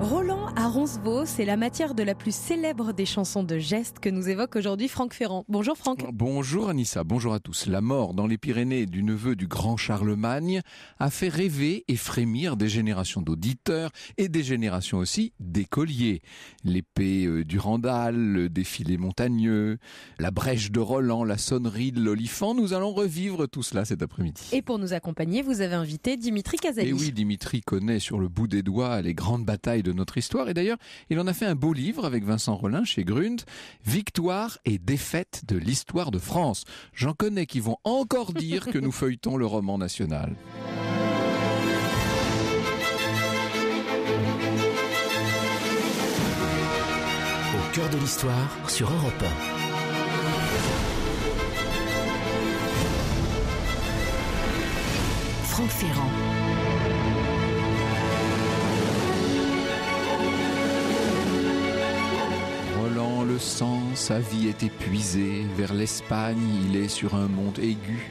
Roland à Roncevaux, c'est la matière de la plus célèbre des chansons de geste que nous évoque aujourd'hui Franck Ferrand. Bonjour Franck. Bonjour Anissa, bonjour à tous. La mort dans les Pyrénées du neveu du grand Charlemagne a fait rêver et frémir des générations d'auditeurs et des générations aussi d'écoliers. L'épée euh, du Randal, le défilé montagneux, la brèche de Roland, la sonnerie de l'Olifant, nous allons revivre tout cela cet après-midi. Et pour nous accompagner, vous avez invité Dimitri Casali. Et eh oui, Dimitri connaît sur le bout des doigts les grandes batailles de notre histoire. Et d'ailleurs, il en a fait un beau livre avec Vincent Rollin chez Grund, Victoire et défaite de l'histoire de France. J'en connais qui vont encore dire que nous feuilletons le roman national. Au cœur de l'histoire sur Europe Franck Ferrand. sang, sa vie est épuisée, vers l'Espagne il est sur un monde aigu,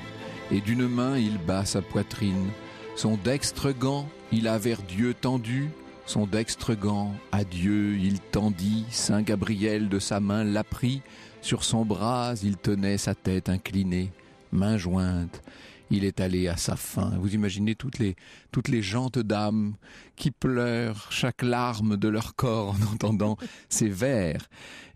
et d'une main il bat sa poitrine. Son dextre gant il a vers Dieu tendu, son dextre gant à Dieu il tendit, Saint Gabriel de sa main l'a pris. sur son bras il tenait sa tête inclinée, main jointe, il est allé à sa fin. Vous imaginez toutes les, toutes les jantes dames qui pleurent chaque larme de leur corps en entendant ces vers.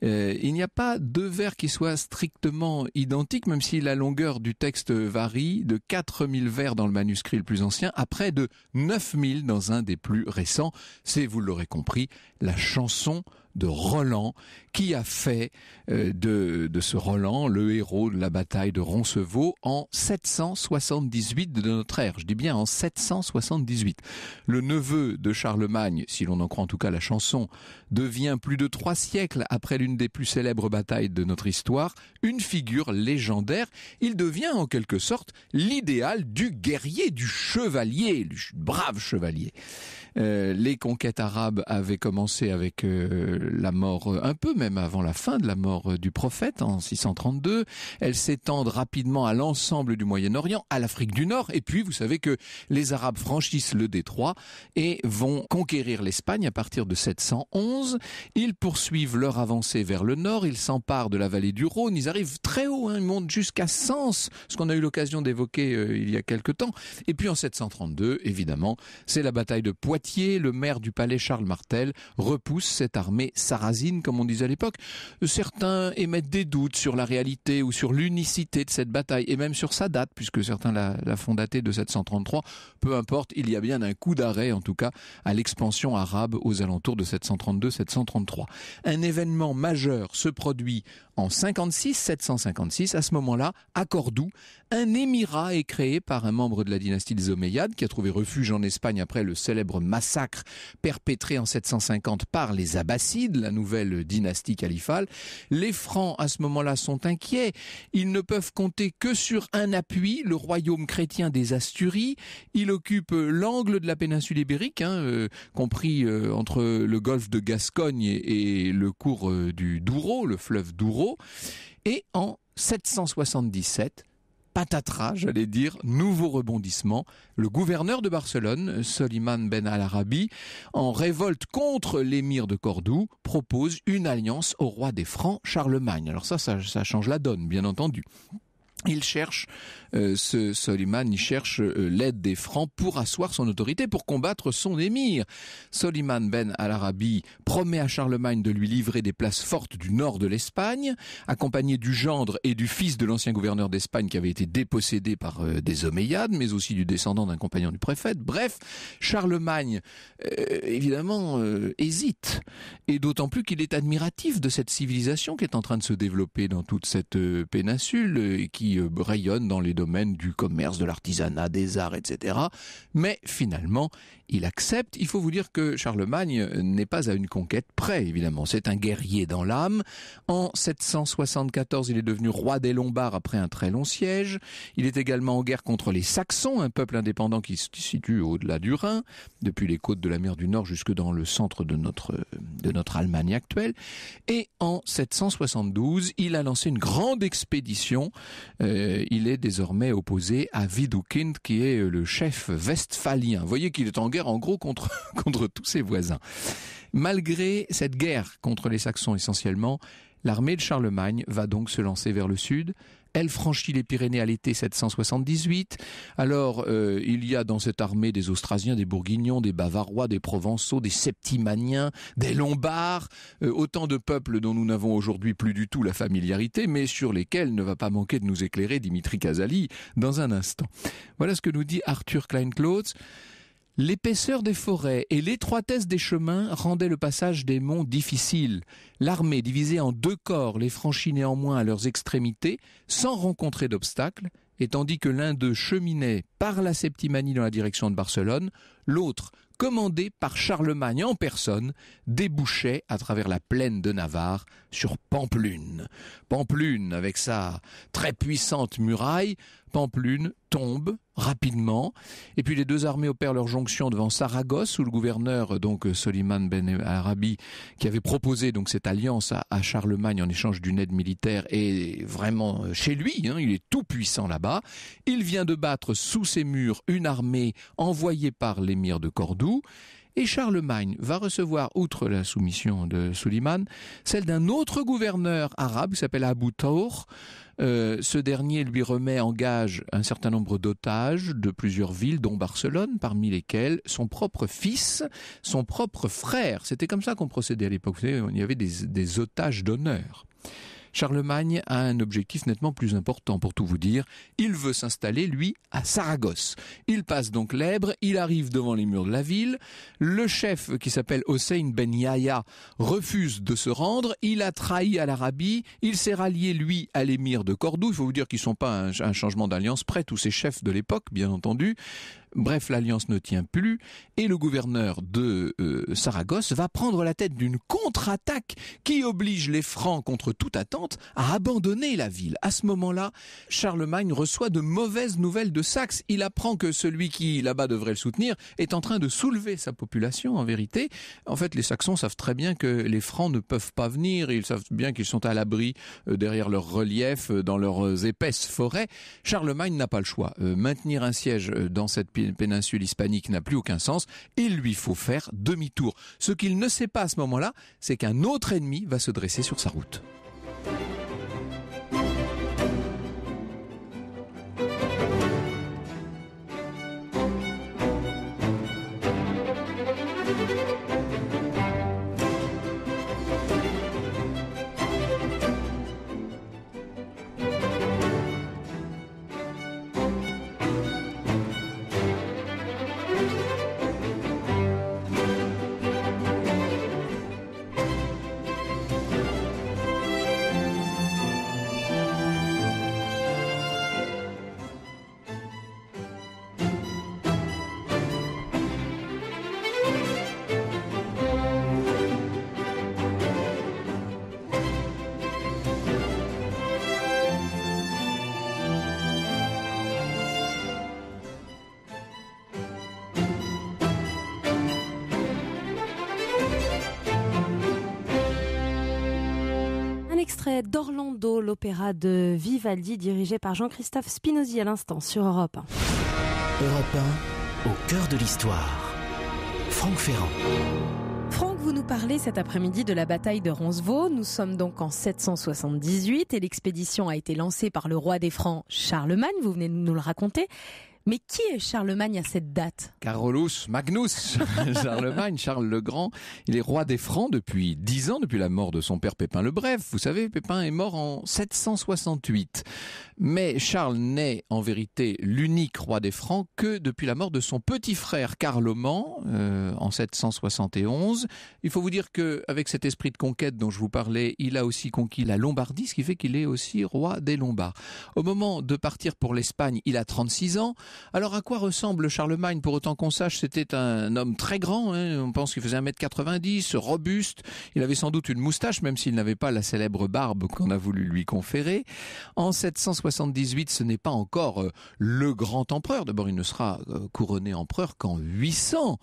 Euh, il n'y a pas deux vers qui soient strictement identiques, même si la longueur du texte varie de 4000 vers dans le manuscrit le plus ancien à près de 9000 dans un des plus récents. C'est, vous l'aurez compris, la chanson de Roland qui a fait euh, de, ce Roland le héros de la bataille de Roncevaux en 778 de notre ère. Je dis bien en 778. Le neveu de Charlemagne, si l'on en croit en tout cas la chanson, devient plus de trois siècles après l'une des plus célèbres batailles de notre histoire, une figure légendaire. Il devient en quelque sorte l'idéal du guerrier, du chevalier, du brave chevalier. Euh, les conquêtes arabes avaient commencé avec euh, la mort, euh, un peu même avant la fin de la mort du prophète en 632. Elles s'étendent rapidement à l'ensemble du Moyen-Orient, à l'Afrique du Nord. Et puis, vous savez que les Arabes franchissent le détroit et vont conquérir l'Espagne à partir de 711. Ils poursuivent leur avancée vers le nord. Ils s'emparent de la vallée du Rhône. Ils arrivent très haut. Hein. ils montent jusqu'à Sens, ce qu'on a eu l'occasion d'évoquer il y a quelque temps. Et puis en 732, évidemment, c'est la bataille de Poitiers le maire du palais Charles Martel repousse cette armée sarrasine, comme on disait à l'époque. Certains émettent des doutes sur la réalité ou sur l'unicité de cette bataille, et même sur sa date, puisque certains la, la font dater de 733. Peu importe, il y a bien un coup d'arrêt, en tout cas, à l'expansion arabe aux alentours de 732-733. Un événement majeur se produit en 56, 756, à ce moment-là, à Cordoue, un émirat est créé par un membre de la dynastie des Omeyyades qui a trouvé refuge en Espagne après le célèbre massacre perpétré en 750 par les Abbassides, la nouvelle dynastie califale. Les Francs, à ce moment-là, sont inquiets. Ils ne peuvent compter que sur un appui, le royaume chrétien des Asturies. Il occupe l'angle de la péninsule ibérique, hein, euh, compris euh, entre le golfe de Gascogne et, le cours euh, du Douro, le fleuve Douro. Et en 777, patatras, j'allais dire, nouveau rebondissement. Le gouverneur de Barcelone, Soliman Ben Al-Arabi, en révolte contre l'émir de Cordoue, propose une alliance au roi des Francs, Charlemagne. Alors ça, ça, ça change la donne, bien entendu. Il cherche, euh, ce Soliman, il cherche euh, l'aide des Francs pour asseoir son autorité, pour combattre son émir. Soliman Ben al-Arabi promet à Charlemagne de lui livrer des places fortes du nord de l'Espagne, accompagné du gendre et du fils de l'ancien gouverneur d'Espagne qui avait été dépossédé par euh, des Omeyyades, mais aussi du descendant d'un compagnon du préfet. Bref, Charlemagne, évidemment, hésite, et d'autant plus qu'il est admiratif de cette civilisation qui est en train de se développer dans toute cette péninsule, et qui brayonne euh, dans les domaines du commerce, de l'artisanat, des arts, etc. Mais finalement, il accepte. Il faut vous dire que Charlemagne euh, n'est pas à une conquête près, évidemment. C'est un guerrier dans l'âme. En 774, il est devenu roi des Lombards après un très long siège. Il est également en guerre contre les Saxons, un peuple indépendant qui se situe au-delà du Rhin, depuis les côtes de la mer du Nord jusque dans le centre de notre, de notre Allemagne actuelle. Et en 772, il a lancé une grande expédition euh, il est désormais opposé à Widukind, qui est euh, le chef westphalien. Vous voyez qu'il est en guerre, en gros, contre, contre tous ses voisins. Malgré cette guerre contre les Saxons essentiellement, l'armée de Charlemagne va donc se lancer vers le sud, elle franchit les Pyrénées à l'été 778. Alors, euh, il y a dans cette armée des Austrasiens, des Bourguignons, des Bavarois, des Provençaux, des Septimaniens, des Lombards, euh, autant de peuples dont nous n'avons aujourd'hui plus du tout la familiarité, mais sur lesquels ne va pas manquer de nous éclairer Dimitri Casali dans un instant. Voilà ce que nous dit Arthur klein L'épaisseur des forêts et l'étroitesse des chemins rendaient le passage des monts difficile. L'armée divisée en deux corps les franchit néanmoins à leurs extrémités, sans rencontrer d'obstacles, et tandis que l'un d'eux cheminait par la Septimanie dans la direction de Barcelone, l'autre, commandé par Charlemagne en personne, débouchait à travers la plaine de Navarre sur Pamplune. Pamplune, avec sa très puissante muraille, Pamplune tombe rapidement. Et puis les deux armées opèrent leur jonction devant Saragosse où le gouverneur donc Soliman Ben Arabi qui avait proposé donc cette alliance à, Charlemagne en échange d'une aide militaire est vraiment euh, chez lui. Hein, il est tout puissant là-bas. Il vient de battre sous ses murs une armée envoyée par l'émir de Cordoue. Et Charlemagne va recevoir, outre la soumission de Suliman, celle d'un autre gouverneur arabe qui s'appelle Abu Taour. Euh, ce dernier lui remet en gage un certain nombre d'otages de plusieurs villes, dont Barcelone, parmi lesquelles son propre fils, son propre frère. C'était comme ça qu'on procédait à l'époque. Il y avait des otages d'honneur. Charlemagne a un objectif nettement plus important pour tout vous dire. Il veut s'installer, lui, à Saragosse. Il passe donc l'Èbre, il arrive devant les murs de la ville. Le chef, qui s'appelle Hossein Ben Yahya, refuse de se rendre. Il a trahi à l'Arabie. Il s'est rallié, lui, à l'émir de Cordoue. Il faut vous dire qu'ils ne sont pas un changement d'alliance près, tous ces chefs de l'époque, bien entendu. Bref, l'alliance ne tient plus et le gouverneur de euh, Saragosse va prendre la tête d'une contre-attaque qui oblige les Francs, contre toute attente, à abandonner la ville. À ce moment-là, Charlemagne reçoit de mauvaises nouvelles de Saxe. Il apprend que celui qui là-bas devrait le soutenir est en train de soulever sa population en vérité. En fait, les Saxons savent très bien que les Francs ne peuvent pas venir. Ils savent bien qu'ils sont à l'abri euh, derrière leur relief, euh, dans leurs épaisses forêts. Charlemagne n'a pas le choix. maintenir un siège dans cette péninsule hispanique n'a plus aucun sens. Il lui faut faire demi-tour. Ce qu'il ne sait pas à ce moment-là, c'est qu'un autre ennemi va se dresser sur sa route. d'Orlando, l'opéra de Vivaldi dirigé par Jean-Christophe Spinozzi à l'instant sur Europe 1. Europe 1, au cœur de l'histoire. Franck Ferrand Franck, vous nous parlez cet après-midi de la bataille de Roncevaux. Nous sommes donc en 778 et l'expédition a été lancée par le roi des Francs Charlemagne, vous venez de nous le raconter. Mais qui est Charlemagne à cette date Carolus Magnus, Charlemagne, Charles le Grand. Il est roi des Francs depuis dix ans, depuis la mort de son père Pépin le Bref. Vous savez, Pépin est mort en 768. Mais Charles n'est en vérité l'unique roi des Francs que depuis la mort de son petit frère Carloman euh, en 771. Il faut vous dire que avec cet esprit de conquête dont je vous parlais, il a aussi conquis la Lombardie, ce qui fait qu'il est aussi roi des Lombards. Au moment de partir pour l'Espagne, il a 36 ans. Alors à quoi ressemble Charlemagne Pour autant qu'on sache, c'était un homme très grand, hein. on pense qu'il faisait 1m90, robuste, il avait sans doute une moustache, même s'il n'avait pas la célèbre barbe qu'on a voulu lui conférer. En 778, ce n'est pas encore euh, le grand empereur, d'abord il ne sera euh, couronné empereur qu'en 800.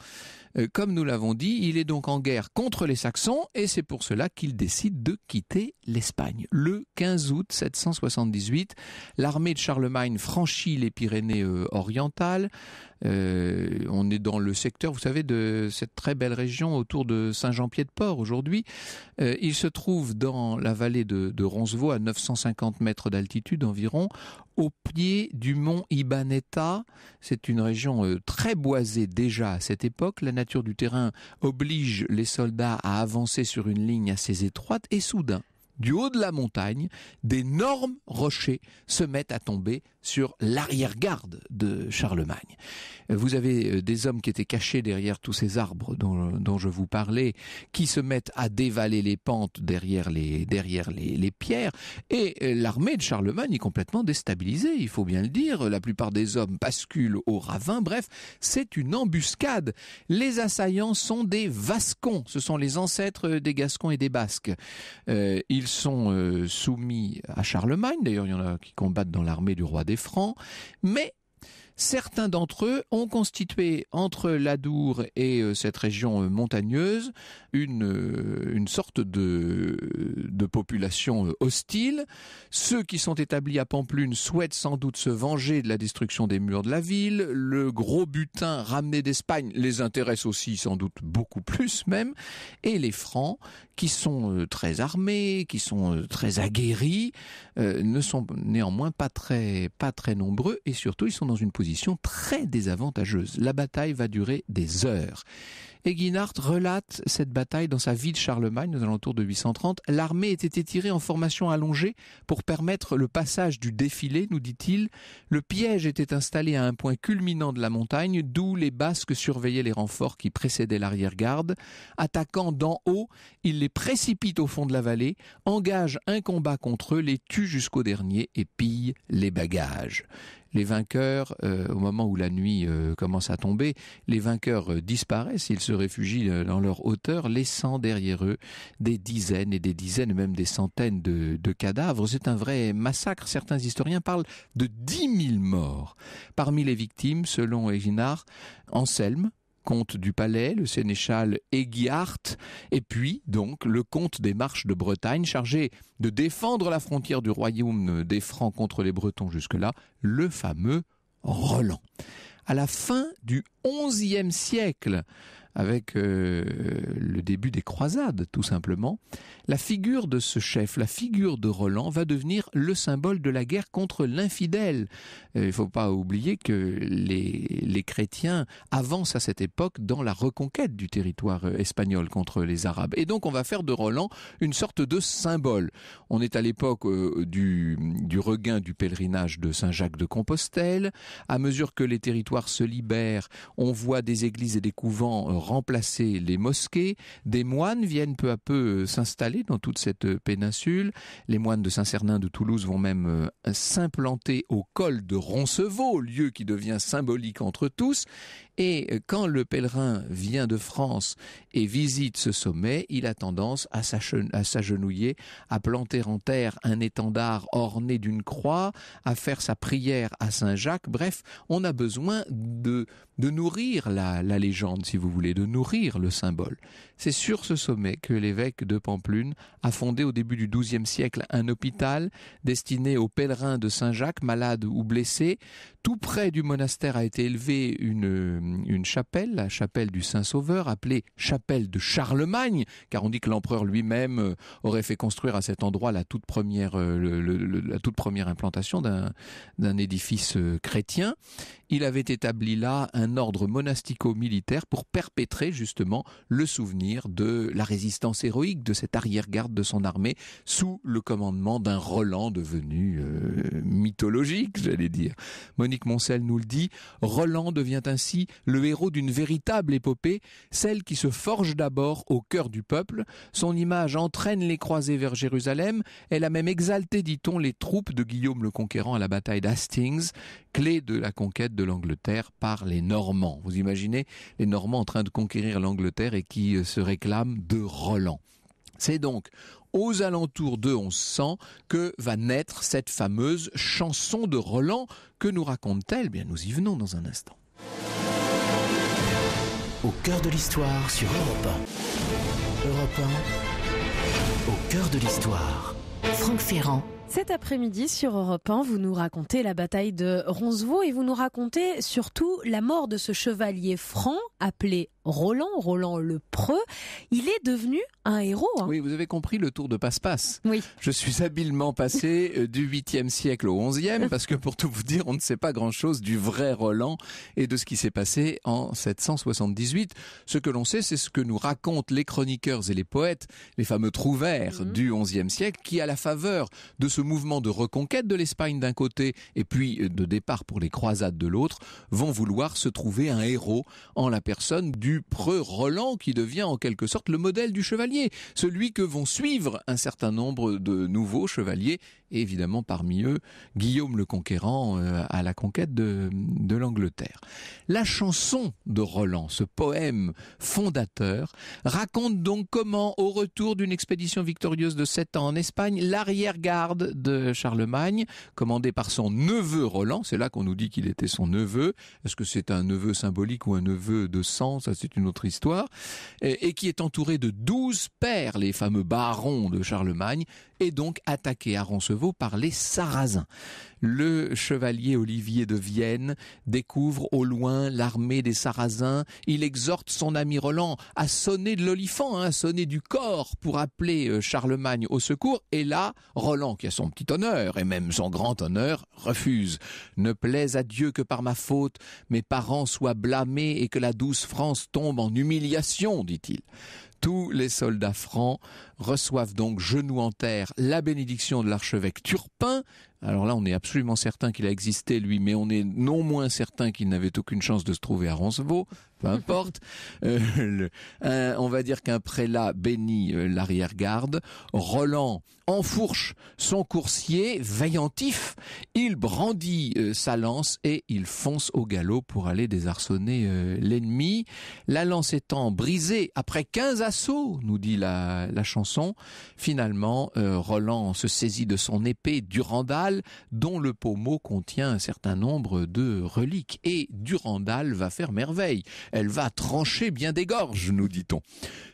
Euh, comme nous l'avons dit, il est donc en guerre contre les Saxons, et c'est pour cela qu'il décide de quitter l'Espagne. Le 15 août 778, l'armée de Charlemagne franchit les Pyrénées orientale. Euh, on est dans le secteur, vous savez, de cette très belle région autour de Saint-Jean-Pied-de-Port aujourd'hui. Euh, il se trouve dans la vallée de, de Roncevaux, à 950 mètres d'altitude environ, au pied du mont Ibaneta. C'est une région euh, très boisée déjà à cette époque. La nature du terrain oblige les soldats à avancer sur une ligne assez étroite et soudain, du haut de la montagne, d'énormes rochers se mettent à tomber sur l'arrière-garde de Charlemagne. Euh, vous avez euh, des hommes qui étaient cachés derrière tous ces arbres dont, je vous parlais, qui se mettent à dévaler les pentes derrière les, derrière les, pierres, et euh, l'armée de Charlemagne est complètement déstabilisée, il faut bien le dire. La plupart des hommes basculent au ravin, bref, c'est une embuscade. Les assaillants sont des Vascons, ce sont les ancêtres des Gascons et des Basques. ils sont soumis à Charlemagne, d'ailleurs il y en a qui combattent dans l'armée du roi francs, mais Certains d'entre eux ont constitué entre l'Adour et euh, cette région euh, montagneuse une, euh, une sorte de, de population hostile. Ceux qui sont établis à Pamplune souhaitent sans doute se venger de la destruction des murs de la ville. Le gros butin ramené d'Espagne les intéresse aussi sans doute beaucoup plus même. Et les Francs, qui sont très armés, qui sont très aguerris, ne sont néanmoins pas très, pas très nombreux et surtout ils sont dans une position très désavantageuse. La bataille va durer des heures. Et Guinard relate cette bataille dans sa vie de Charlemagne aux alentours de 830. L'armée était étirée en formation allongée pour permettre le passage du défilé, nous dit-il. Le piège était installé à un point culminant de la montagne, d'où les Basques surveillaient les renforts qui précédaient l'arrière-garde. Attaquant d'en haut, ils les précipitent au fond de la vallée, engage un combat contre eux, les tue jusqu'au dernier et pillent les bagages les vainqueurs, euh, au moment où la nuit euh, commence à tomber, les vainqueurs euh, disparaissent, ils se réfugient dans leur hauteur, laissant derrière eux des dizaines et des dizaines, même des centaines de, cadavres. C'est un vrai massacre. Certains historiens parlent de dix mille morts. Parmi les victimes, selon Eginard, Anselme, comte du Palais, le sénéchal Eguiart, et puis donc le comte des Marches de Bretagne, chargé de défendre la frontière du royaume des Francs contre les Bretons jusque-là, le fameux Roland. À la fin du XIe siècle, avec euh, le début des croisades, tout simplement, la figure de ce chef, la figure de Roland, va devenir le symbole de la guerre contre l'infidèle. Euh, il ne faut pas oublier que les, chrétiens avancent à cette époque dans la reconquête du territoire euh, espagnol contre les Arabes. Et donc on va faire de Roland une sorte de symbole. On est à l'époque du, du regain du pèlerinage de Saint-Jacques de Compostelle. À mesure que les territoires se libèrent, on voit des églises et des couvents remplacer les mosquées. Des moines viennent peu à peu euh, s'installer dans toute cette euh, péninsule. Les moines de saint sernin de Toulouse vont même euh, s'implanter au col de Roncevaux, lieu qui devient symbolique entre tous. Et quand le pèlerin vient de France et visite ce sommet, il a tendance à s'agenouiller, à planter en terre un étendard orné d'une croix, à faire sa prière à Saint-Jacques. Bref, on a besoin de de nourrir la, légende, si vous voulez, de nourrir le symbole. C'est sur ce sommet que l'évêque de Pamplune a fondé au début du XIIe siècle un hôpital destiné aux pèlerins de Saint-Jacques, malades ou blessés. Tout près du monastère a été élevée une, chapelle, la chapelle du Saint-Sauveur, appelée chapelle de Charlemagne, car on dit que l'empereur lui-même euh, aurait fait construire à cet endroit la toute première, euh, la toute première implantation d'un édifice euh, chrétien il avait établi là un ordre monastico-militaire pour perpétrer justement le souvenir de la résistance héroïque de cette arrière-garde de son armée sous le commandement d'un Roland devenu euh, mythologique, j'allais dire. Monique Moncel nous le dit, Roland devient ainsi le héros d'une véritable épopée, celle qui se forge d'abord au cœur du peuple, son image entraîne les croisés vers Jérusalem, elle a même exalté, dit-on, les troupes de Guillaume le Conquérant à la bataille d'Hastings, clé de la conquête de de l'Angleterre par les Normands. Vous imaginez les Normands en train de conquérir l'Angleterre et qui euh, se réclament de Roland. C'est donc aux alentours de 1100 que va naître cette fameuse chanson de Roland. Que nous raconte-t-elle eh Bien, nous y venons dans un instant. Au cœur de l'histoire sur Europe 1. Europe 1. Au cœur de l'histoire. Franck Ferrand. Cet après-midi sur Europe 1, vous nous racontez la bataille de Roncevaux et vous nous racontez surtout la mort de ce chevalier franc appelé Roland, Roland le Preux, il est devenu un héros. Hein. Oui, vous avez compris le tour de passe-passe. Oui. Je suis habilement passé euh, du 8e siècle au 11e, parce que pour tout vous dire, on ne sait pas grand-chose du vrai Roland et de ce qui s'est passé en 778. Ce que l'on sait, c'est ce que nous racontent les chroniqueurs et les poètes, les fameux trouvères mhm. du 11e siècle, qui, à la faveur de ce mouvement de reconquête de l'Espagne d'un côté et puis euh, de départ pour les croisades de l'autre, vont vouloir se trouver un héros en la personne du du preux Roland qui devient en quelque sorte le modèle du chevalier, celui que vont suivre un certain nombre de nouveaux chevaliers évidemment parmi eux Guillaume le Conquérant euh, à la conquête de, l'Angleterre. La chanson de Roland, ce poème fondateur, raconte donc comment, au retour d'une expédition victorieuse de 7 ans en Espagne, l'arrière-garde de Charlemagne, commandée par son neveu Roland, c'est là qu'on nous dit qu'il était son neveu, est-ce que c'est un neveu symbolique ou un neveu de sang, ça c'est une autre histoire, et, qui est entouré de douze pères, les fameux barons de Charlemagne, est donc attaqué à Roncevaux par les Sarrasins. Le chevalier Olivier de Vienne découvre au loin l'armée des Sarrasins. Il exhorte son ami Roland à sonner de l'olifant, hein, à sonner du corps pour appeler euh, Charlemagne au secours. Et là, Roland, qui a son petit honneur et même son grand honneur, refuse. Ne plaise à Dieu que par ma faute, mes parents soient blâmés et que la douce France tombe en humiliation, dit-il. Tous les soldats francs reçoivent donc genoux en terre la bénédiction de l'archevêque Turpin. Alors là, on est absolument certain qu'il a existé, lui, mais on est non moins certain qu'il n'avait aucune chance de se trouver à Roncevaux peu importe. Euh, euh, on va dire qu'un prélat bénit euh, l'arrière-garde. Roland enfourche son coursier veillantif Il brandit sa lance et il fonce au galop pour aller désarçonner l'ennemi. La lance étant brisée après 15 assauts, nous dit la, la chanson, finalement, Roland se saisit de son épée Durandal, dont le pommeau contient un certain nombre de reliques. Et Durandal va faire merveille. Elle va trancher bien des gorges, nous dit-on.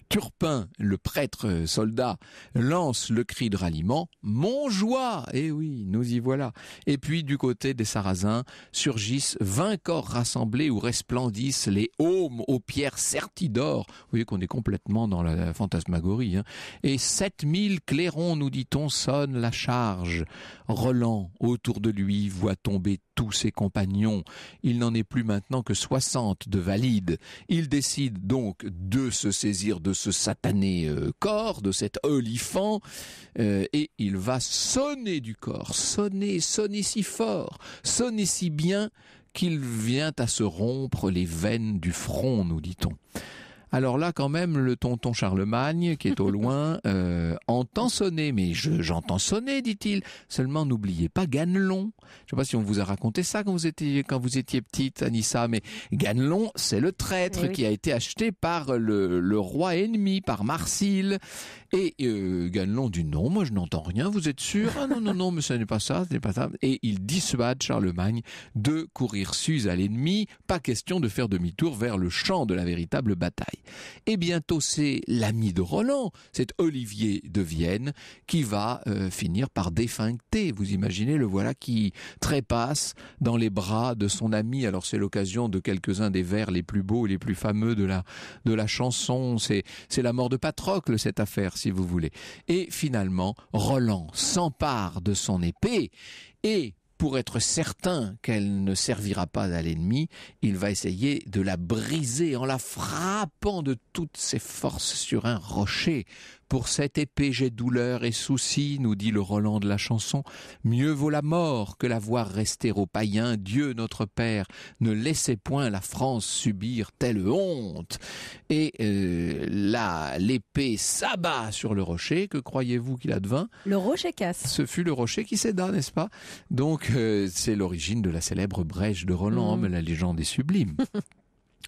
Turpin, le prêtre euh, soldat, lance le cri de ralliement Mon joie Eh oui, nous y voilà. Et puis, du côté des Sarrasins, surgissent vingt corps rassemblés où resplendissent les aumes aux pierres serties d'or. Vous voyez qu'on est complètement dans la fantasmagorie. Hein. Et sept mille clairons, nous dit-on, sonnent la charge. Roland, autour de lui, voit tomber tous ses compagnons. Il n'en est plus maintenant que soixante de valides. Il décide donc de se saisir de ce satané euh, corps, de cet olifant, euh, et il va sonner du corps, sonner, sonner si fort, sonner si bien qu'il vient à se rompre les veines du front, nous dit-on. Alors là, quand même, le tonton Charlemagne, qui est au loin, euh, entend sonner. Mais j'entends sonner, dit-il. Seulement, n'oubliez pas Ganelon. Je sais pas si on vous a raconté ça quand vous étiez, quand vous étiez petite, Anissa, mais Ganelon, c'est le traître qui a été acheté par le, roi ennemi, par Marsile. Et euh, Ganelon dit non, moi je n'entends rien, vous êtes sûr Ah non, non, non, mais ce n'est pas ça, ce n'est pas ça. Et il dissuade Charlemagne de courir sus à l'ennemi. Pas question de faire demi-tour vers le champ de la véritable bataille. Et bientôt, c'est l'ami de Roland, cet Olivier de Vienne, qui va euh, finir par défuncter. Vous imaginez, le voilà qui trépasse dans les bras de son ami. Alors c'est l'occasion de quelques-uns des vers les plus beaux et les plus fameux de la, de la chanson. C'est, c'est la mort de Patrocle, cette affaire, si vous voulez. Et finalement, Roland s'empare de son épée et pour être certain qu'elle ne servira pas à l'ennemi, il va essayer de la briser en la frappant de toutes ses forces sur un rocher. Pour cette épée j'ai douleur et souci, nous dit le Roland de la chanson, mieux vaut la mort que la voir rester aux païens, Dieu notre Père, ne laissez point la France subir telle honte. Et euh, là, l'épée s'abat sur le rocher, que croyez-vous qu'il advint Le rocher casse. Ce fut le rocher qui céda, n'est-ce pas Donc euh, c'est l'origine de la célèbre brèche de Roland, mm. mais la légende est sublime.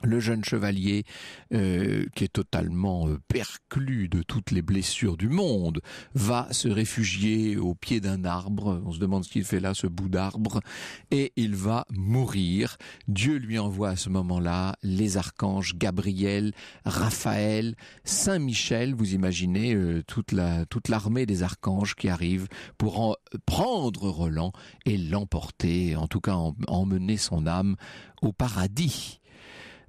Le jeune chevalier, euh, qui est totalement euh, perclus de toutes les blessures du monde, va se réfugier au pied d'un arbre. On se demande ce qu'il fait là, ce bout d'arbre, et il va mourir. Dieu lui envoie à ce moment-là les archanges Gabriel, Raphaël, Saint Michel. Vous imaginez euh, toute toute l'armée des archanges qui arrive pour en prendre Roland et l'emporter, en tout cas emmener son âme au paradis.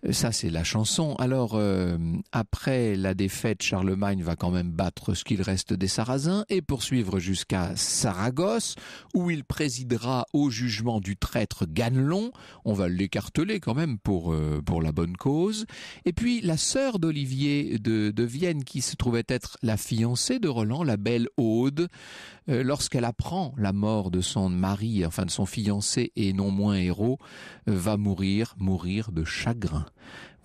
Euh, ça, c'est la chanson. Alors, euh, après la défaite, Charlemagne va quand même battre ce qu'il reste des Sarrasins et poursuivre jusqu'à Saragosse, où il présidera au jugement du traître Ganelon. On va l'écarteler quand même pour, euh, pour la bonne cause. Et puis, la sœur d'Olivier de, de, Vienne, qui se trouvait être la fiancée de Roland, la belle Aude, lorsqu'elle apprend la mort de son mari, enfin de son fiancé et non moins héros, va mourir, mourir de chagrin.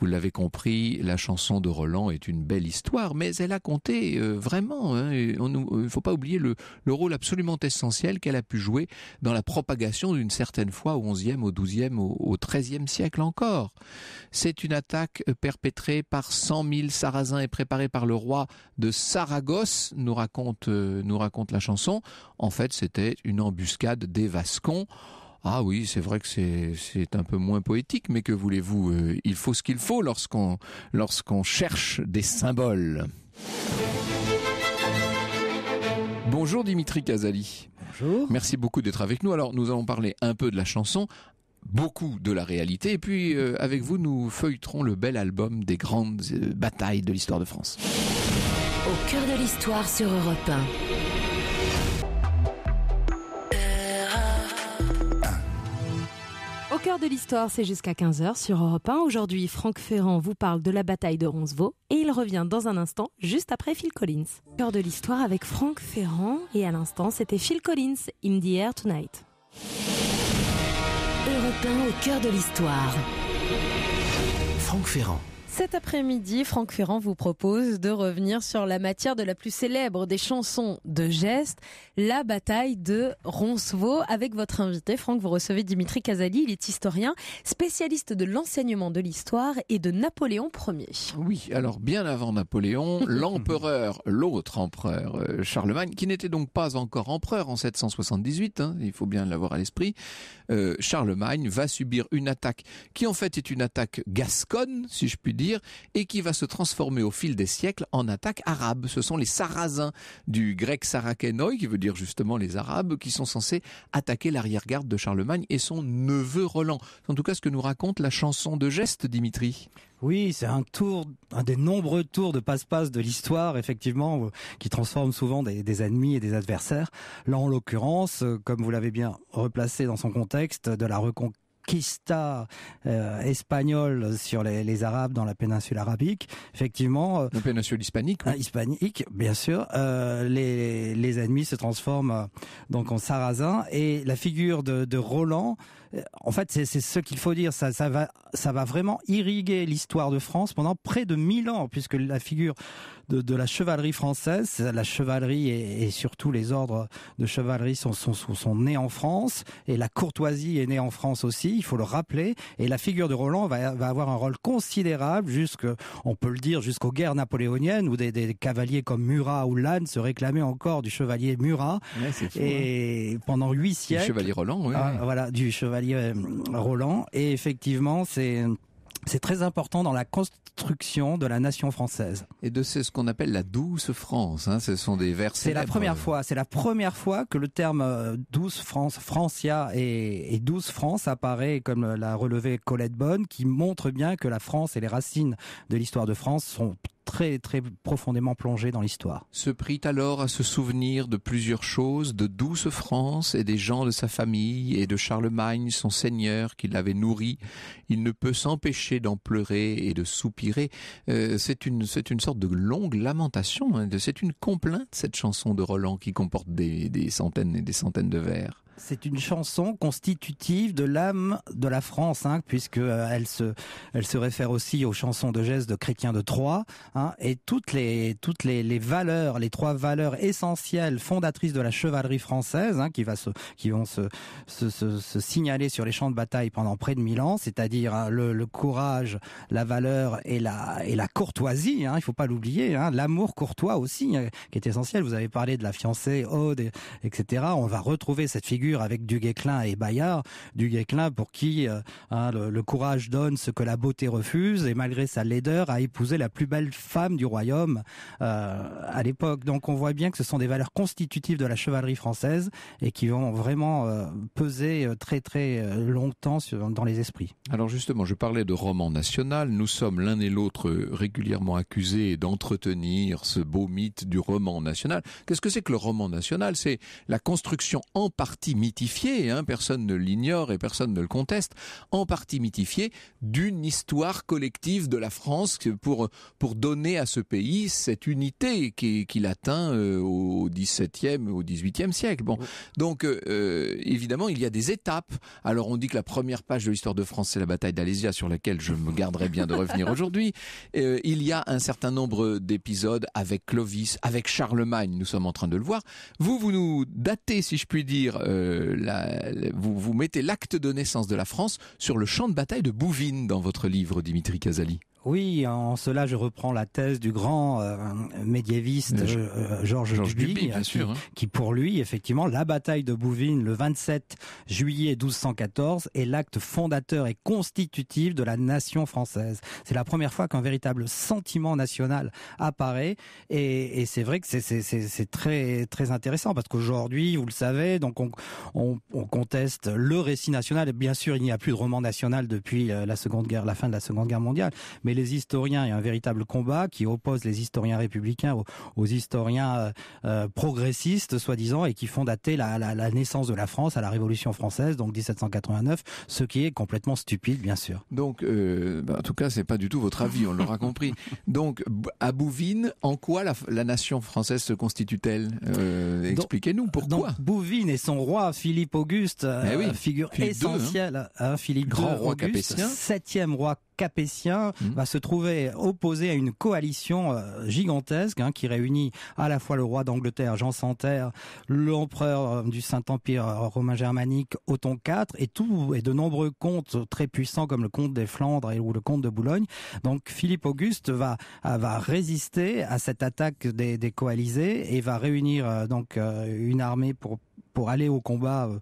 Vous l'avez compris, la chanson de Roland est une belle histoire, mais elle a compté euh, vraiment. Hein, il ne faut pas oublier le, rôle absolument essentiel qu'elle a pu jouer dans la propagation d'une certaine foi au XIe, au XIIe, au, treizième XIIIe siècle encore. C'est une attaque perpétrée par cent mille Sarrasins et préparée par le roi de Saragosse, nous raconte, euh, nous raconte la chanson. En fait, c'était une embuscade des Vascons. Ah oui, c'est vrai que c'est un peu moins poétique, mais que voulez-vous euh, Il faut ce qu'il faut lorsqu'on cherche des symboles. Bonjour Dimitri Casali. Bonjour. Merci beaucoup d'être avec nous. Alors, nous allons parler un peu de la chanson, beaucoup de la réalité. Et puis, euh, avec vous, nous feuilleterons le bel album des grandes euh, batailles de l'histoire de France. Au cœur de l'histoire sur Europe 1. cœur de l'histoire, c'est jusqu'à 15h sur Europe 1. Aujourd'hui, Franck Ferrand vous parle de la bataille de Roncevaux et il revient dans un instant, juste après Phil Collins. Cœur de l'histoire avec Franck Ferrand et à l'instant, c'était Phil Collins, In the Air Tonight. Europe 1 au cœur de l'histoire. Franck Ferrand. Cet après-midi, Franck Ferrand vous propose de revenir sur la matière de la plus célèbre des chansons de geste, la bataille de Roncevaux. Avec votre invité, Franck, vous recevez Dimitri Casali. Il est historien, spécialiste de l'enseignement de l'histoire et de Napoléon Ier. Oui, alors bien avant Napoléon, l'empereur, l'autre empereur, euh, Charlemagne, qui n'était donc pas encore empereur en 778, hein, il faut bien l'avoir à l'esprit, euh, Charlemagne va subir une attaque qui en fait est une attaque gasconne, si je puis dire et qui va se transformer au fil des siècles en attaque arabe. Ce sont les Sarrasins du grec Sarakenoi, qui veut dire justement les Arabes, qui sont censés attaquer l'arrière-garde de Charlemagne et son neveu Roland. En tout cas, ce que nous raconte la chanson de geste, Dimitri. Oui, c'est un tour, un des nombreux tours de passe-passe de l'histoire, effectivement, euh, qui transforme souvent des, des, ennemis et des adversaires. Là, en l'occurrence, euh, comme vous l'avez bien replacé dans son contexte de la reconquête conquista euh, sur les, Arabes dans la péninsule arabique, effectivement. Euh, la péninsule hispanique. Ah, hispanique, bien sûr. Euh, les, les ennemis se transforment euh, donc en sarrasins et la figure de, de Roland en fait, c'est ce qu'il faut dire. Ça, va, ça va vraiment irriguer l'histoire de France pendant près de 1000 ans, puisque la figure de, la chevalerie française, la chevalerie et, surtout les ordres de chevalerie sont, sont, sont, nés en France, et la courtoisie est née en France aussi, il faut le rappeler. Et la figure de Roland va, avoir un rôle considérable, jusque, on peut le dire, jusqu'aux guerres napoléoniennes, où des, cavaliers comme Murat ou Lannes se réclamaient encore du chevalier Murat. Hein. et pendant huit siècles. Du chevalier Roland, ah, oui. voilà, du chevalier euh, Roland. Et effectivement, c'est c'est très important dans la construction de la nation française. Et de ce, qu'on appelle la douce France, hein, ce sont des vers. C'est la première fois, c'est la première fois que le terme euh, douce France, Francia et, et, douce France apparaît, comme l'a relevé Colette Bonne, qui montre bien que la France et les racines de l'histoire de France sont très très profondément plongé dans l'histoire. Se prit alors à se souvenir de plusieurs choses, de douce France et des gens de sa famille et de Charlemagne, son seigneur, qui l'avait nourri. Il ne peut s'empêcher d'en pleurer et de soupirer. Euh, c'est une c'est une sorte de longue lamentation. Hein, c'est une complainte cette chanson de Roland qui comporte des, des centaines et des centaines de vers. C'est une chanson constitutive de l'âme de la France, hein, puisque euh, elle se, elle se réfère aussi aux chansons de gestes de Chrétien de Troyes, hein, et toutes les, toutes les, les, valeurs, les trois valeurs essentielles fondatrices de la chevalerie française, hein, qui va se, qui vont se, se, se, se, signaler sur les champs de bataille pendant près de mille ans, c'est-à-dire hein, le, courage, la valeur et la, et la courtoisie. Hein, il ne faut pas l'oublier, hein, l'amour courtois aussi, euh, qui est essentiel. Vous avez parlé de la fiancée, Aude, etc. On va retrouver cette figure avec Duguay-Clin et Bayard, Duguay-Clin pour qui euh, hein, le, courage donne ce que la beauté refuse et malgré sa laideur a épousé la plus belle femme du royaume euh, à l'époque. Donc on voit bien que ce sont des valeurs constitutives de la chevalerie française et qui vont vraiment euh, peser très très longtemps dans les esprits. Alors justement, je parlais de roman national. Nous sommes l'un et l'autre régulièrement accusés d'entretenir ce beau mythe du roman national. Qu'est-ce que c'est que le roman national C'est la construction en partie mythifié hein, personne ne l'ignore et personne ne le conteste, en partie mythifié d'une histoire collective de la France pour, pour donner à ce pays cette unité qu'il atteint euh, au XVIIe, au XVIIIe siècle. Bon, donc euh, euh, évidemment, il y a des étapes. Alors on dit que la première page de l'histoire de France, c'est la bataille d'Alésia, sur laquelle je me garderai bien de revenir aujourd'hui. il y a un certain nombre d'épisodes avec Clovis, avec Charlemagne, nous sommes en train de le voir. Vous, vous nous datez, si je puis dire, euh, vous, vous mettez l'acte de naissance de la France sur le champ de bataille de Bouvines dans votre livre, Dimitri Casali. Oui, en cela, je reprends la thèse du grand euh, médiéviste euh, Georges George Duby, hein, hein. qui, pour lui, effectivement, la bataille de Bouvines le 27 juillet 1214 est l'acte fondateur et constitutif de la nation française. C'est la première fois qu'un véritable sentiment national apparaît, et, c'est vrai que c'est très très intéressant parce qu'aujourd'hui, vous le savez, donc on, on conteste le récit national. Et bien sûr, il n'y a plus de roman national depuis la Seconde Guerre, la fin de la Seconde Guerre mondiale, mais les historiens. Il y a un véritable combat qui oppose les historiens républicains aux, historiens euh, euh, progressistes, soi-disant, et qui font dater la, naissance de la France à la Révolution française, donc 1789, ce qui est complètement stupide, bien sûr. Donc, euh, bah, en tout cas, c'est pas du tout votre avis, on l'aura compris. Donc, à Bouvines, en quoi la, nation française se constitue-t-elle Expliquez-nous pourquoi. Donc, Bouvines et son roi Philippe Auguste, eh figure hein. essentielle, hein, Philippe grand roi Auguste, septième roi capétien mmh. va se trouver opposé à une coalition euh, gigantesque hein, qui réunit à la fois le roi d'Angleterre Jean Santerre, l'empereur euh, du Saint-Empire euh, romain germanique Othon IV et tout et de nombreux comtes très puissants comme le comte des Flandres ou le comte de Boulogne. Donc Philippe Auguste va va résister à cette attaque des, des coalisés et va réunir donc une armée pour pour aller au combat euh,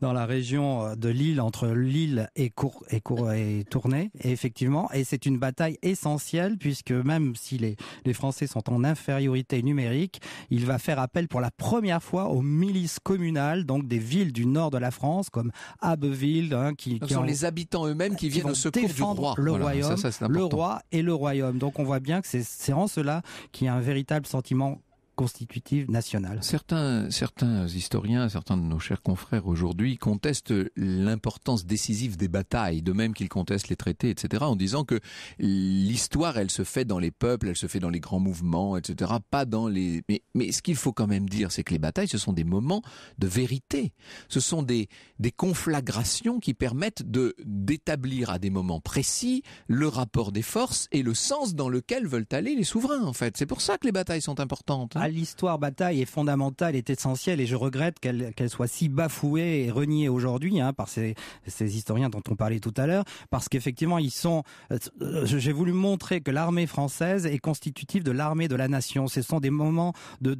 dans la région euh, de Lille entre Lille et Cour et, Cour Tournai et effectivement et c'est une bataille essentielle puisque même si les les Français sont en infériorité numérique, il va faire appel pour la première fois aux milices communales donc des villes du nord de la France comme Abbeville hein, qui, sont les habitants eux-mêmes qui, viennent se secours le royaume le roi et le royaume. Donc on voit bien que c'est en cela qu'il y a un véritable sentiment constitutive nationale. Certains, certains historiens, certains de nos chers confrères aujourd'hui contestent l'importance décisive des batailles, de même qu'ils contestent les traités, etc., en disant que l'histoire, elle se fait dans les peuples, elle se fait dans les grands mouvements, etc., pas dans les... Mais, ce qu'il faut quand même dire, c'est que les batailles, ce sont des moments de vérité. Ce sont des, des conflagrations qui permettent de d'établir à des moments précis le rapport des forces et le sens dans lequel veulent aller les souverains, en fait. C'est pour ça que les batailles sont importantes l'histoire bataille est fondamentale, est essentielle et je regrette qu'elle soit si bafouée et reniée aujourd'hui hein, par ces, historiens dont on parlait tout à l'heure, parce qu'effectivement ils sont. Euh, j'ai voulu montrer que l'armée française est constitutive de l'armée de la nation. Ce sont des moments de,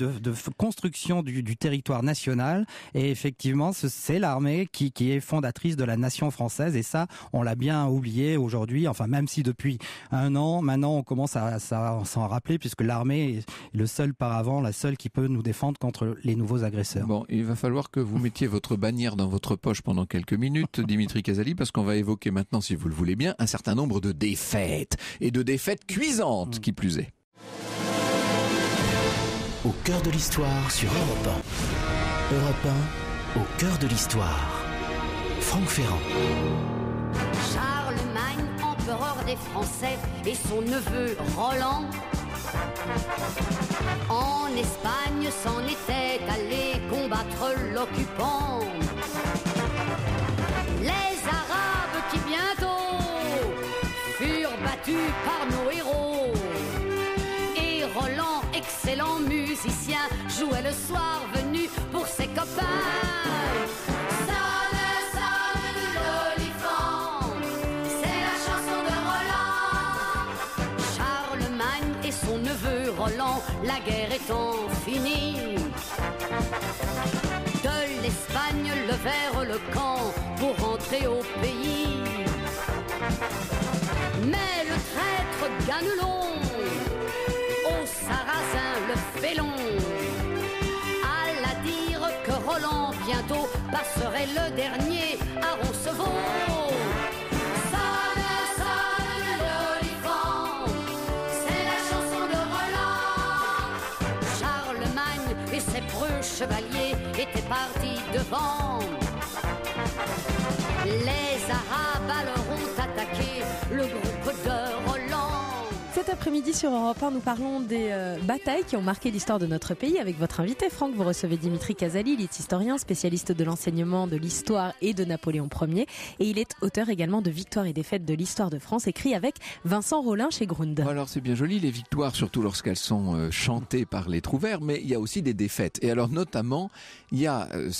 construction du, territoire national et effectivement c'est l'armée qui, est fondatrice de la nation française et ça on l'a bien oublié aujourd'hui. Enfin même si depuis un an maintenant on commence à, à s'en rappeler puisque l'armée est le seul paravent la seule qui peut nous défendre contre les nouveaux agresseurs. Bon, il va falloir que vous mettiez votre bannière dans votre poche pendant quelques minutes, Dimitri Casali, parce qu'on va évoquer maintenant, si vous le voulez bien, un certain nombre de défaites, et de défaites cuisantes, qui plus est. Au cœur de l'histoire sur Europe 1. Europe 1, au cœur de l'histoire. Franck Ferrand. Charlemagne, empereur des Français, et son neveu Roland en Espagne s'en était allé combattre l'occupant. Les Arabes qui bientôt furent battus par nos héros. Et Roland, excellent musicien, jouait le soir venu pour ses copains. Espagne le verre, le camp pour rentrer au pays. Mais le traître Ganelon, au Sarrasin le félon, alla dire que Roland bientôt passerait le dernier à devant. Les Arabes alors ont attaqué le groupe d'or cet après-midi sur Europe 1, nous parlons des euh, batailles qui ont marqué l'histoire de notre pays avec votre invité Franck. Vous recevez Dimitri Casali, il est historien, spécialiste de l'enseignement, de l'histoire et de Napoléon Ier. Et il est auteur également de Victoires et défaites de l'histoire de France, écrit avec Vincent Rollin chez Grund. Alors c'est bien joli les victoires, surtout lorsqu'elles sont euh, chantées par les trouvères, mais il y a aussi des défaites. Et alors notamment, il y a, euh,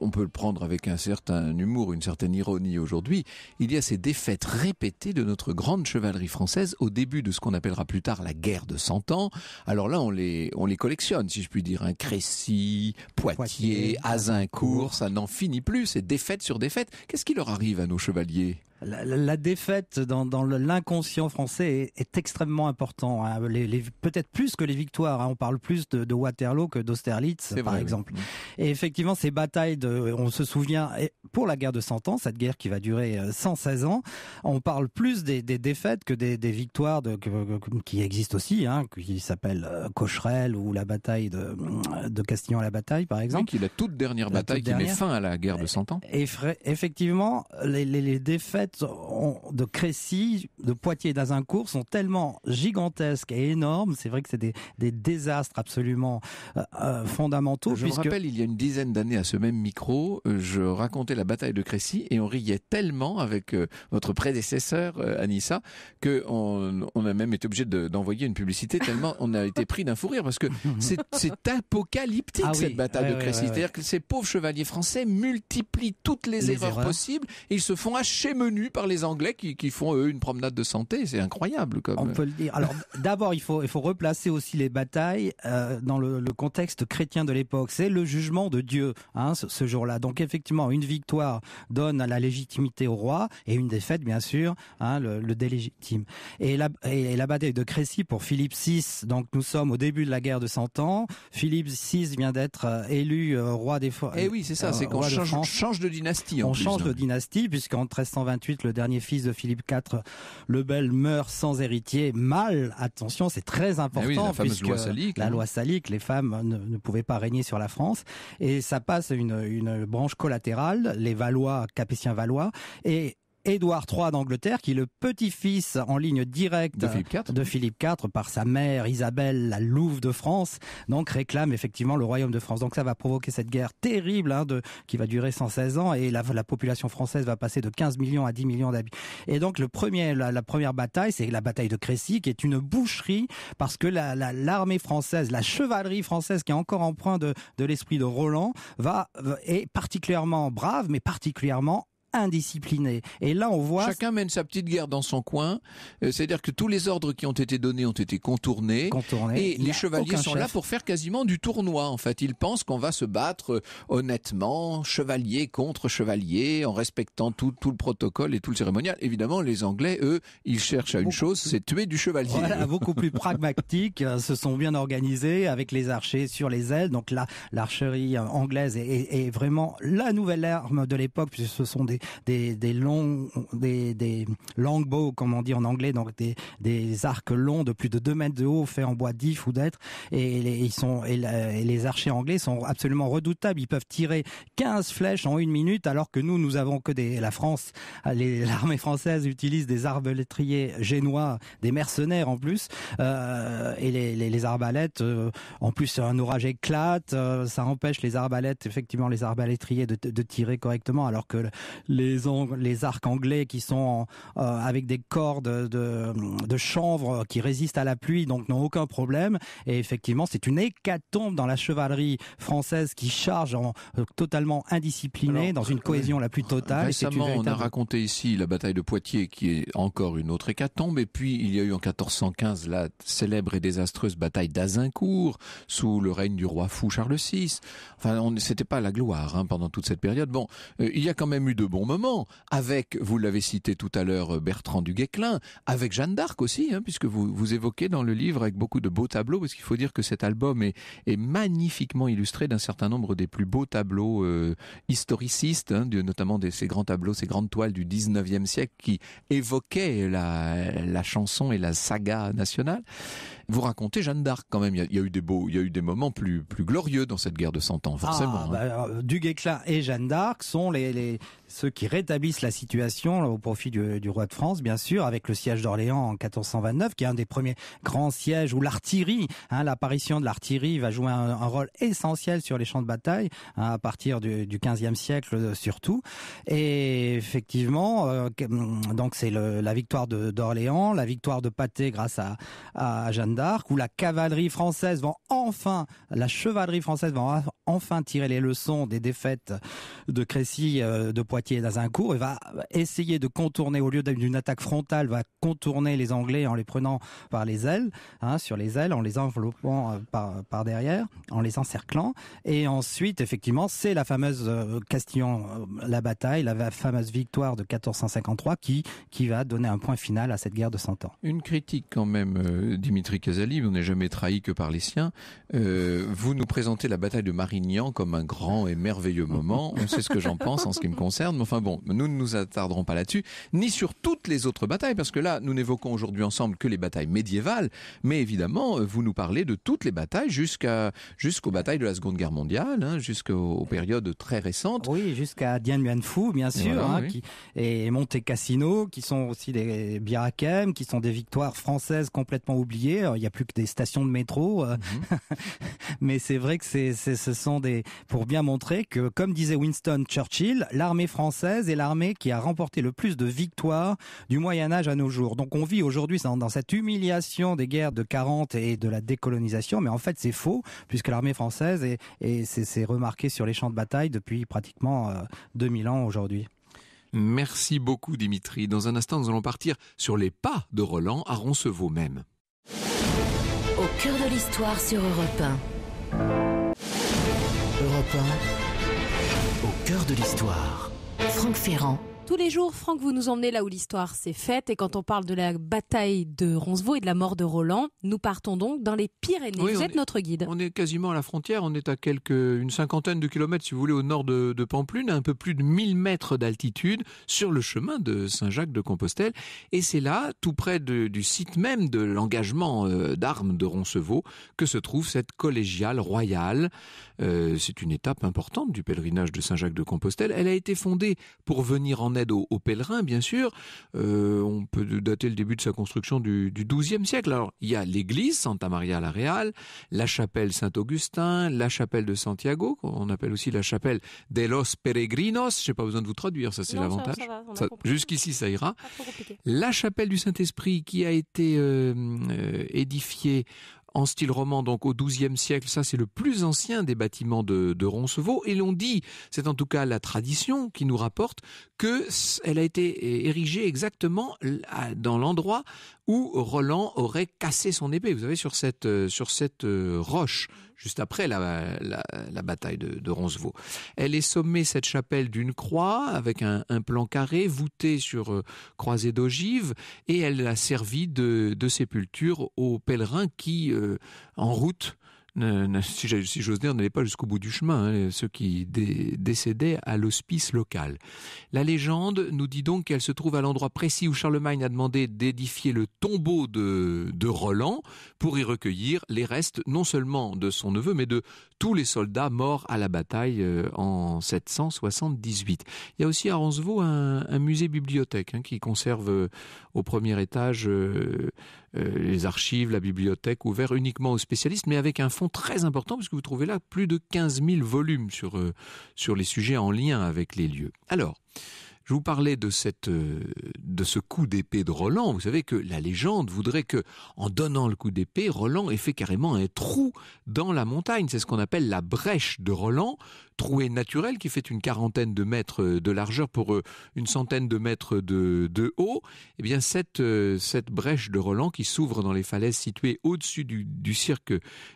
on peut le prendre avec un certain humour, une certaine ironie aujourd'hui, il y a ces défaites répétées de notre grande chevalerie française au début de ce qu'on a appellera plus tard la guerre de Cent ans. Alors là, on les, on les collectionne, si je puis dire. un hein. Crécy, Poitiers, Poitiers Azincourt, ça n'en finit plus. C'est défaite sur défaite. Qu'est-ce qui leur arrive à nos chevaliers la, défaite dans, l'inconscient français est, extrêmement important. Hein. Les, peut-être plus que les victoires. Hein. On parle plus de, Waterloo que d'Austerlitz, par exemple. Mm. Et effectivement, ces batailles, de, on se souvient, pour la guerre de 100 ans, cette guerre qui va durer 116 euh, ans, on parle plus des, défaites que des, victoires de, qui existent aussi, hein, qui s'appellent euh, Cocherel ou la bataille de, de Castillon à la bataille, par exemple. qui est la toute dernière bataille qui met fin à la guerre de 100 ans. Et, effectivement, les défaites de Crécy, de Poitiers et d'Azincourt sont tellement gigantesques et énormes. C'est vrai que c'est des, désastres absolument euh, euh, fondamentaux. Je me rappelle, il y a une dizaine d'années à ce même micro, euh, je racontais la bataille de Crécy et on riait tellement avec votre prédécesseur Anissa que on, a même été obligé d'envoyer une publicité tellement on a été pris d'un fou rire parce que c'est apocalyptique ah cette bataille de Crécy. C'est-à-dire que ces pauvres chevaliers français multiplient toutes les, erreurs, erreurs, possibles. Et ils se font hacher menu par les Anglais qui, font eux une promenade de santé. C'est incroyable. Comme... On peut le dire. Alors d'abord, il faut, il faut replacer aussi les batailles euh, dans le, contexte chrétien de l'époque. C'est le jugement de Dieu hein, ce, jour-là. Donc effectivement, une victoire donne la légitimité au roi et une défaite, bien sûr, hein, le, délégitime. Et la, et la bataille de Crécy pour Philippe VI. Donc nous sommes au début de la guerre de Cent Ans. Philippe VI vient d'être euh, élu euh, roi des. Et eh oui, c'est ça. c'est qu'on change, change, de dynastie. on change de dynastie puisqu'en 1328 le dernier fils de Philippe IV, le Bel, meurt sans héritier, mal Attention, c'est très important la puisque loi salique, la hein. loi salique, les femmes ne, pouvaient pas régner sur la France. Et ça passe une, une branche collatérale, les Valois, Capétiens Valois. Et Édouard III d'Angleterre, qui est le petit-fils en ligne directe de Philippe, IV. par sa mère Isabelle, la Louve de France, donc réclame effectivement le royaume de France. Donc ça va provoquer cette guerre terrible hein, qui va durer 116 ans et la, population française va passer de 15 millions à 10 millions d'habitants. Et donc la, première bataille, c'est la bataille de Crécy, qui est une boucherie parce que l'armée française, la chevalerie française, qui est encore empreinte de, de l'esprit de Roland, est particulièrement brave, mais particulièrement indisciplinés. Et là, on voit... Chacun mène sa petite guerre dans son coin. Euh, c'est-à-dire que tous les ordres qui ont été donnés ont été contournés. Et les chevaliers sont là pour faire quasiment du tournoi, en fait. Ils pensent qu'on va se battre euh, honnêtement, chevalier contre chevalier, en respectant tout, tout le protocole et tout le cérémonial. Évidemment, les Anglais, eux, ils cherchent à une chose, c'est tuer du chevalier. Voilà, beaucoup plus pragmatique. Hein, se sont bien organisés avec les archers sur les ailes. Donc là, l'archerie euh, anglaise est, vraiment la nouvelle arme de l'époque, puisque ce sont des, des, longs, des, longbows, comme on dit en anglais, donc des, arcs longs de plus de 2 mètres de haut, faits en bois d'if ou d'être. Et, ils sont, et, les archers anglais sont absolument redoutables. Ils peuvent tirer 15 flèches en une minute, alors que nous, nous avons que des, la France, l'armée française utilise des arbalétriers génois, des mercenaires en plus, euh, et les, arbalètes, euh, en plus un orage éclate, euh, ça empêche les arbalètes, effectivement les arbalétriers de, de, tirer correctement, alors que les, les arcs anglais qui sont euh, avec des cordes de, chanvre qui résistent à la pluie, donc n'ont aucun problème. Et effectivement, c'est une hécatombe dans la chevalerie française qui charge en euh, totalement indisciplinée, dans une euh, cohésion la plus totale. Récemment, on a raconté ici la bataille de Poitiers, qui est encore une autre hécatombe. Et puis, il y a eu en 1415 la célèbre et désastreuse bataille d'Azincourt, sous le règne du roi fou Charles VI. Enfin, c'était pas la gloire hein, pendant toute cette période. Bon, il y a quand même eu de bons moment, avec, vous l'avez cité tout à l'heure, euh, Bertrand du Guesclin, avec Jeanne d'Arc aussi, hein, puisque vous, vous évoquez dans le livre avec beaucoup de beaux tableaux, parce qu'il faut dire que cet album est, magnifiquement illustré d'un certain nombre des plus beaux tableaux euh, historicistes, hein, notamment de ces grands tableaux, ces grandes toiles du 19e siècle qui évoquaient la, la chanson et la saga nationale. Vous racontez Jeanne d'Arc quand même. Il y, a, eu des beaux, il y a eu des moments plus plus glorieux dans cette guerre de Cent Ans, forcément. Ah, hein. bah, du et Jeanne d'Arc sont les, ceux qui rétablissent la situation au profit du, roi de France, bien sûr, avec le siège d'Orléans en 1429, qui est un des premiers grands sièges où l'artillerie, hein, l'apparition de l'artillerie va jouer un, rôle essentiel sur les champs de bataille hein, à partir du, 15e siècle euh, surtout. Et effectivement, euh, donc c'est la victoire d'Orléans, la victoire de Pâté grâce à, à Jeanne d'Arc où la cavalerie française va enfin, la chevalerie française va enfin tirer les leçons des défaites de Crécy, euh, de Poitiers et d'Azincourt, et va essayer de contourner, au lieu d'une attaque frontale, va contourner les Anglais en les prenant par les ailes, hein, sur les ailes, en les enveloppant euh, par, derrière, en les encerclant. Et ensuite, effectivement, c'est la fameuse euh, Castillon, la bataille, la fameuse victoire de 1453 qui, qui va donner un point final à cette guerre de 100 ans. Une critique quand même, Dimitri Casali, on n'est jamais trahi que par les siens. Euh, vous nous présentez la bataille de Marignan comme un grand et merveilleux moment. On sait ce que j'en pense en ce qui me concerne. Mais enfin bon, nous ne nous attarderons pas là-dessus, ni sur toutes les autres batailles, parce que là, nous n'évoquons aujourd'hui ensemble que les batailles médiévales. Mais évidemment, euh, vous nous parlez de toutes les batailles jusqu'à jusqu'aux batailles de la Seconde Guerre mondiale, hein, jusqu'aux périodes très récentes. Oui, jusqu'à Diane Bien Phu, bien sûr, hein, qui, et Monte Cassino, qui sont aussi des Birakem, qui sont des victoires françaises complètement oubliées il n'y a plus que des stations de métro. Euh, mhm. Mais c'est vrai que ce sont des pour bien montrer que, comme disait Winston Churchill, l'armée française est l'armée qui a remporté le plus de victoires du Moyen Âge à nos jours. Donc on vit aujourd'hui dans cette humiliation des guerres de 40 et de la décolonisation, mais en fait c'est faux puisque l'armée française est, et c'est remarqué sur les champs de bataille depuis pratiquement 2000 euh, ans aujourd'hui. Merci beaucoup Dimitri. Dans un instant, nous allons partir sur les pas de Roland à Roncevaux même au cœur de l'histoire sur Europe 1. Europe 1, au cœur de l'histoire. Franck Ferrand. Tous les jours, Franck, vous nous emmenez là où l'histoire s'est faite. Et quand on parle de la bataille de Roncevaux et de la mort de Roland, nous partons donc dans les Pyrénées. Oui, vous êtes notre guide. On est quasiment à la frontière. On est à quelques, une cinquantaine de kilomètres, si vous voulez, au nord de, de Pamplune, à un peu plus de 1000 mètres d'altitude, sur le chemin de Saint-Jacques de Compostelle. Et c'est là, tout près du site même de l'engagement euh, d'armes de Roncevaux, que se trouve cette collégiale royale. Euh, c'est une étape importante du pèlerinage de Saint-Jacques de Compostelle. Elle a été fondée pour venir en aide aux, pèlerins, bien sûr. Euh, on peut dater le début de sa construction du, du XIIe siècle. Alors, il y a l'église Santa Maria la Real, la chapelle Saint-Augustin, la chapelle de Santiago, qu'on appelle aussi la chapelle de los Peregrinos. J'ai pas besoin de vous traduire, ça c'est l'avantage. Jusqu'ici, ça ira. La chapelle du Saint-Esprit qui a été euh, euh, édifiée en style roman, donc au XIIe siècle. Ça, c'est le plus ancien des bâtiments de, de Roncevaux. Et l'on dit, c'est en tout cas la tradition qui nous rapporte, que elle a été érigée exactement dans l'endroit où Roland aurait cassé son épée. Vous avez sur cette, euh, sur cette euh, roche juste après la, bataille de, Roncevaux. Elle est sommée, cette chapelle, d'une croix avec un, plan carré voûté sur euh, croisée d'ogives et elle a servi de, sépulture aux pèlerins qui, euh, en route, si j'ose dire, n'allait pas jusqu'au bout du chemin, hein, ceux qui décédaient à l'hospice local. La légende nous dit donc qu'elle se trouve à l'endroit précis où Charlemagne a demandé d'édifier le tombeau de, de Roland pour y recueillir les restes non seulement de son neveu, mais de tous les soldats morts à la bataille euh, en 778. Il y a aussi à Roncevaux un, musée bibliothèque hein, qui conserve euh, au premier étage euh, euh, les archives, la bibliothèque, ouvert uniquement aux spécialistes, mais avec un fonds très important, puisque vous trouvez là plus de 15 000 volumes sur, euh, sur les sujets en lien avec les lieux. Alors, je vous parlais de cette, euh, de ce coup d'épée de Roland. Vous savez que la légende voudrait que, en donnant le coup d'épée, Roland ait fait carrément un trou dans la montagne. C'est ce qu'on appelle la brèche de Roland, trouée naturelle qui fait une quarantaine de mètres euh, de largeur pour euh, une centaine de mètres de, de haut, et eh bien cette, euh, cette brèche de Roland qui s'ouvre dans les falaises situées au-dessus du, du, cirque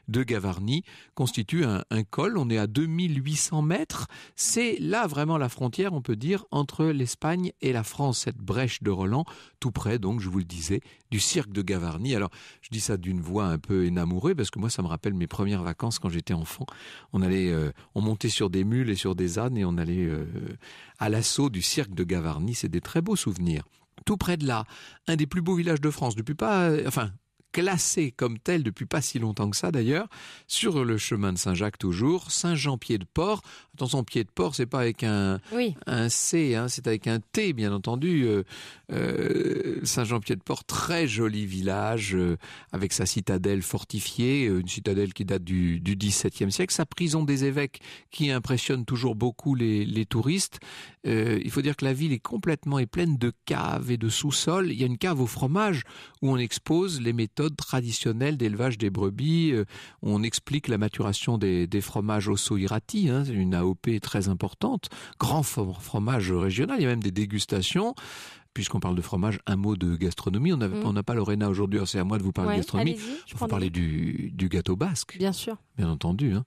de Gavarnie constitue un, col. On est à 2800 mètres. C'est là vraiment la frontière, on peut dire, entre l'Espagne et la France, cette brèche de Roland, tout près, donc, je vous le disais, du cirque de Gavarnie. Alors, je dis ça d'une voix un peu énamourée parce que moi, ça me rappelle mes premières vacances quand j'étais enfant. On allait, on montait sur des des mules et sur des ânes et on allait euh, à l'assaut du cirque de Gavarnie. C'est des très beaux souvenirs. Tout près de là, un des plus beaux villages de France, depuis pas, enfin, classé comme tel depuis pas si longtemps que ça d'ailleurs, sur le chemin de Saint-Jacques toujours, Saint-Jean-Pied-de-Port. Attention, Pied-de-Port, c'est pas avec un, un C, hein, c'est avec un T bien entendu. Euh, euh, Saint-Jean-Pied-de-Port, très joli village euh, avec sa citadelle fortifiée, une citadelle qui date du, XVIIe siècle, sa prison des évêques qui impressionne toujours beaucoup les, touristes. il faut dire que la ville est complètement et pleine de caves et de sous-sols. Il y a une cave au fromage où on expose les méthodes traditionnelle d'élevage des brebis. Euh, on explique la maturation des, des fromages osso irati, hein, une AOP très importante, grand fromage régional. Il y a même des dégustations puisqu'on parle de fromage, un mot de gastronomie. On n'a mm. pas Lorena aujourd'hui, hein, c'est à moi de vous parler de gastronomie. vais vous parler du, gâteau basque. Bien sûr. Bien entendu. Hein.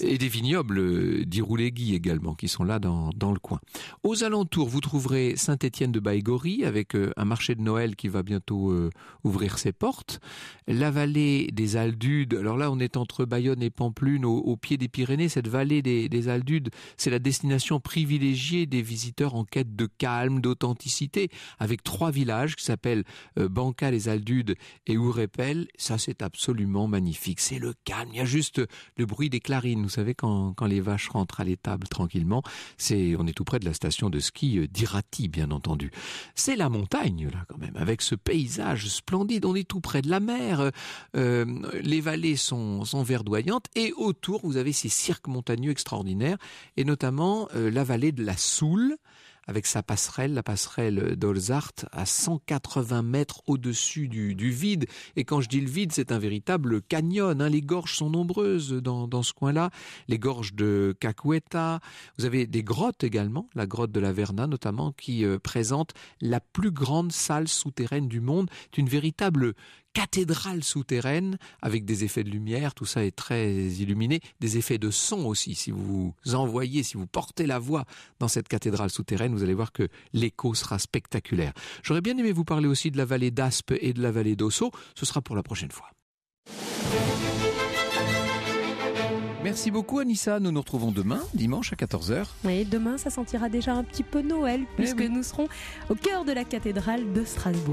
Et des vignobles euh, d'Iroulegui également, qui sont là dans, le coin. Aux alentours, vous trouverez Saint-Étienne de Baïgory avec euh, un marché de Noël qui va bientôt euh, ouvrir ses portes. La vallée des Aldudes, alors là on est entre Bayonne et Pamplune, au, pied des Pyrénées, cette vallée des Aldudes, c'est la destination privilégiée des visiteurs en quête de calme, d'authenticité avec trois villages qui s'appellent euh, Banca, les Aldudes et Ourepel. Ça, c'est absolument magnifique. C'est le calme. Il y a juste euh, le bruit des clarines. Vous savez, quand, les vaches rentrent à l'étable tranquillement, c'est, on est tout près de la station de ski euh, d'Irati, bien entendu. C'est la montagne, là, quand même, avec ce paysage splendide. On est tout près de la mer. les vallées sont, verdoyantes et autour, vous avez ces cirques montagneux extraordinaires et notamment la vallée de la Soule avec sa passerelle, la passerelle d'Olzart, à 180 mètres au-dessus du, du, vide. Et quand je dis le vide, c'est un véritable canyon. Hein. Les gorges sont nombreuses dans, ce coin-là. Les gorges de Cacueta. Vous avez des grottes également, la grotte de la Verna notamment, qui euh, présente la plus grande salle souterraine du monde. C'est une véritable cathédrale souterraine avec des effets de lumière, tout ça est très illuminé, des effets de son aussi. Si vous envoyez, si vous portez la voix dans cette cathédrale souterraine, vous allez voir que l'écho sera spectaculaire. J'aurais bien aimé vous parler aussi de la vallée d'Aspe et de la vallée d'Osso, ce sera pour la prochaine fois. Merci beaucoup Anissa, nous nous retrouvons demain, dimanche à 14h. Oui, demain ça sentira déjà un petit peu Noël eh puisque nous serons au cœur de la cathédrale de Strasbourg.